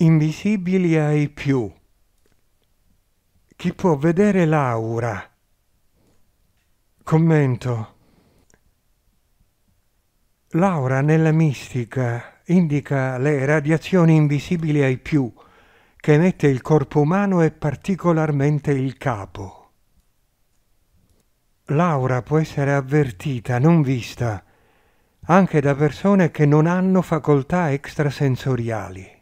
invisibili ai più. Chi può vedere l'aura? Commento. L'aura nella mistica indica le radiazioni invisibili ai più che emette il corpo umano e particolarmente il capo. L'aura può essere avvertita, non vista, anche da persone che non hanno facoltà extrasensoriali.